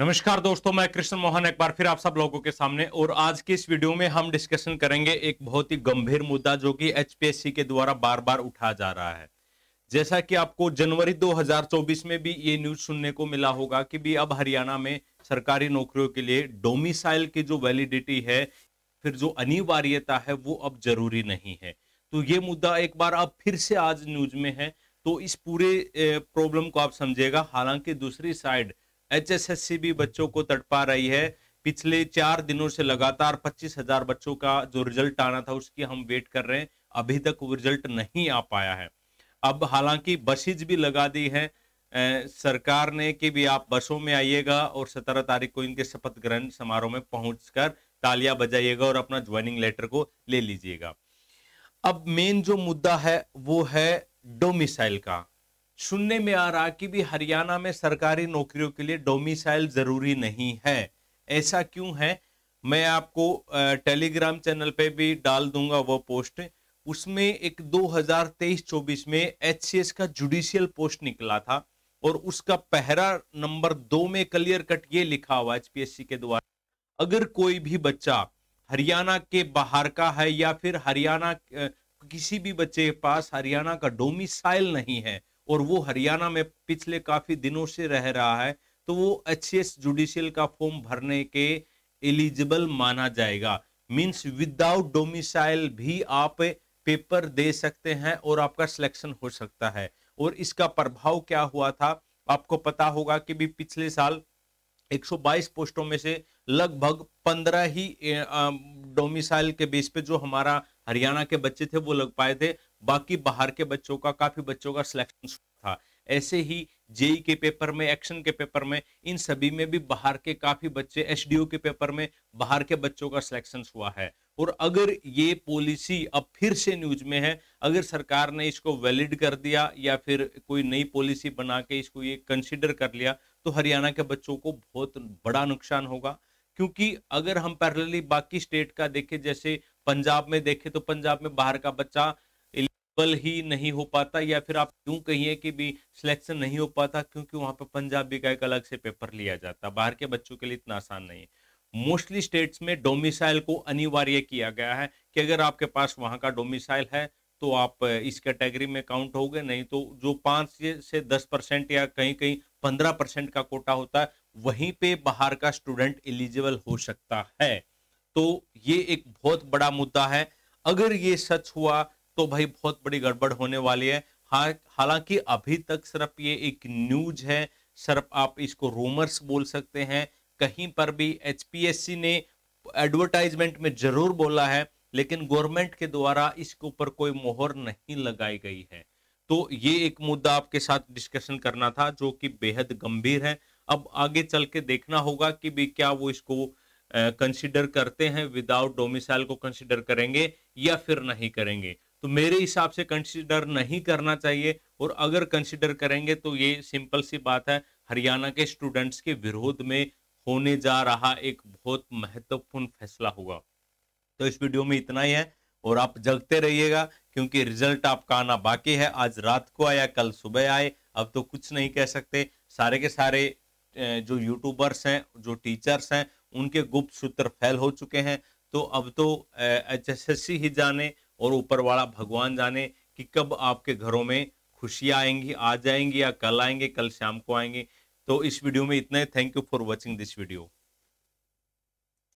नमस्कार दोस्तों मैं कृष्ण मोहन एक बार फिर आप सब लोगों के सामने और आज के इस वीडियो में हम डिस्कशन करेंगे एक बहुत ही गंभीर मुद्दा जो कि एचपीएससी के द्वारा बार बार उठा जा रहा है जैसा कि आपको जनवरी 2024 में भी ये न्यूज सुनने को मिला होगा कि भी अब हरियाणा में सरकारी नौकरियों के लिए डोमिसाइल की जो वैलिडिटी है फिर जो अनिवार्यता है वो अब जरूरी नहीं है तो ये मुद्दा एक बार अब फिर से आज न्यूज में है तो इस पूरे प्रॉब्लम को आप समझेगा हालांकि दूसरी साइड एचएसएससी भी बच्चों को तड़पा रही है पिछले चार दिनों से लगातार पच्चीस हजार बच्चों का जो रिजल्ट आना था उसकी हम वेट कर रहे हैं अभी तक वो रिजल्ट नहीं आ पाया है अब हालांकि बसेज भी लगा दी है ए, सरकार ने कि भी आप बसों में आइएगा और सत्रह तारीख को इनके शपथ ग्रहण समारोह में कर तालियां बजाइएगा और अपना ज्वाइनिंग लेटर को ले लीजिएगा अब मेन जो मुद्दा है वो है डोमिसाइल का सुनने में आ रहा कि भी हरियाणा में सरकारी नौकरियों के लिए डोमिसाइल जरूरी नहीं है ऐसा क्यों है मैं आपको टेलीग्राम चैनल पे भी डाल दूंगा वो पोस्ट उसमें एक 2023-24 में एच का जुडिशियल पोस्ट निकला था और उसका पहला नंबर दो में क्लियर कट ये लिखा हुआ एच के द्वारा अगर कोई भी बच्चा हरियाणा के बाहर का है या फिर हरियाणा किसी भी बच्चे के पास हरियाणा का डोमिसाइल नहीं है और वो हरियाणा में पिछले काफी दिनों से रह रहा है तो वो एच जुडिशियल का फॉर्म भरने के एलिजिबल माना जाएगा मीन्स विदाउट डोमिसाइल भी आप पेपर दे सकते हैं और आपका सिलेक्शन हो सकता है और इसका प्रभाव क्या हुआ था आपको पता होगा कि भी पिछले साल 122 पोस्टों में से लगभग 15 ही डोमिसाइल के बेस पे जो हमारा हरियाणा के बच्चे थे वो लग पाए थे बाकी बाहर के बच्चों का काफी बच्चों का सिलेक्शन था ऐसे ही जेई के पेपर में एक्शन के पेपर में इन सभी में भी बाहर के काफी बच्चे एस के पेपर में बाहर के बच्चों का सिलेक्शन हुआ है और अगर ये पॉलिसी अब फिर से न्यूज में है अगर सरकार ने इसको वैलिड कर दिया या फिर कोई नई पॉलिसी बना के इसको ये कंसिडर कर लिया तो हरियाणा के बच्चों को बहुत बड़ा नुकसान होगा क्योंकि अगर हम पैरेलली बाकी स्टेट का देखें जैसे पंजाब में देखें तो पंजाब में बाहर का बच्चा पॉसिबल ही नहीं हो पाता या फिर आप यूं कहिए कि भी सिलेक्शन नहीं हो पाता क्योंकि वहां पर पंजाबी का एक अलग से पेपर लिया जाता बाहर के बच्चों के लिए इतना आसान नहीं है मोस्टली स्टेट्स में डोमिसाइल को अनिवार्य किया गया है कि अगर आपके पास वहां का डोमिसाइल है तो आप इस कैटेगरी में काउंट हो गए नहीं तो जो पाँच से दस परसेंट या कहीं कहीं पंद्रह परसेंट का कोटा होता है वहीं पे बाहर का स्टूडेंट एलिजिबल हो सकता है तो ये एक बहुत बड़ा मुद्दा है अगर ये सच हुआ तो भाई बहुत बड़ी गड़बड़ होने वाली है हा, हालांकि अभी तक सिर्फ ये एक न्यूज है सिर्फ आप इसको रूमर्स बोल सकते हैं कहीं पर भी एच ने एडवर्टाइजमेंट में जरूर बोला है लेकिन गवर्नमेंट के द्वारा इसके ऊपर कोई मोहर नहीं लगाई गई है तो ये एक मुद्दा आपके साथ डिस्कशन करना था जो कि बेहद गंभीर है अब आगे चल के देखना होगा कि भी क्या वो इसको कंसीडर करते हैं विदाउट डोमिसाइल को कंसीडर करेंगे या फिर नहीं करेंगे तो मेरे हिसाब से कंसिडर नहीं करना चाहिए और अगर कंसिडर करेंगे तो ये सिंपल सी बात है हरियाणा के स्टूडेंट्स के विरोध में होने जा रहा एक बहुत महत्वपूर्ण फैसला होगा तो इस वीडियो में इतना ही है और आप जगते रहिएगा क्योंकि रिजल्ट आपका आना बाकी है आज रात को आया कल सुबह आए अब तो कुछ नहीं कह सकते सारे के सारे जो यूट्यूबर्स हैं जो टीचर्स हैं उनके गुप्त सूत्र फैल हो चुके हैं तो अब तो एच ही जाने और ऊपर वाला भगवान जाने कि कब आपके घरों में खुशियाँ आएंगी आ जाएंगी या कल आएंगे कल शाम को आएंगे तो इस वीडियो में इतना ही thank you for watching this video